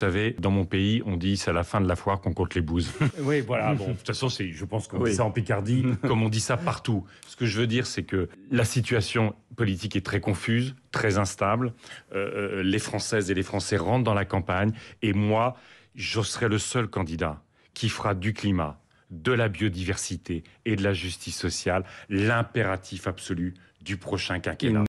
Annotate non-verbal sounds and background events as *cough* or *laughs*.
Vous savez, dans mon pays, on dit c'est à la fin de la foire qu'on compte les bouses. *laughs* Oui, voilà. Bon, de toute façon, c'est, je pense qu'on c'est dit ça en Picardie, comme on dit ça partout. Ce que je veux dire, c'est que la situation politique est très confuse, très instable. Euh, euh, les Françaises et les Français rentrent dans la campagne, et moi, je serai le seul candidat qui fera du climat, de la biodiversité et de la justice sociale l'impératif absolu du prochain quinquennat.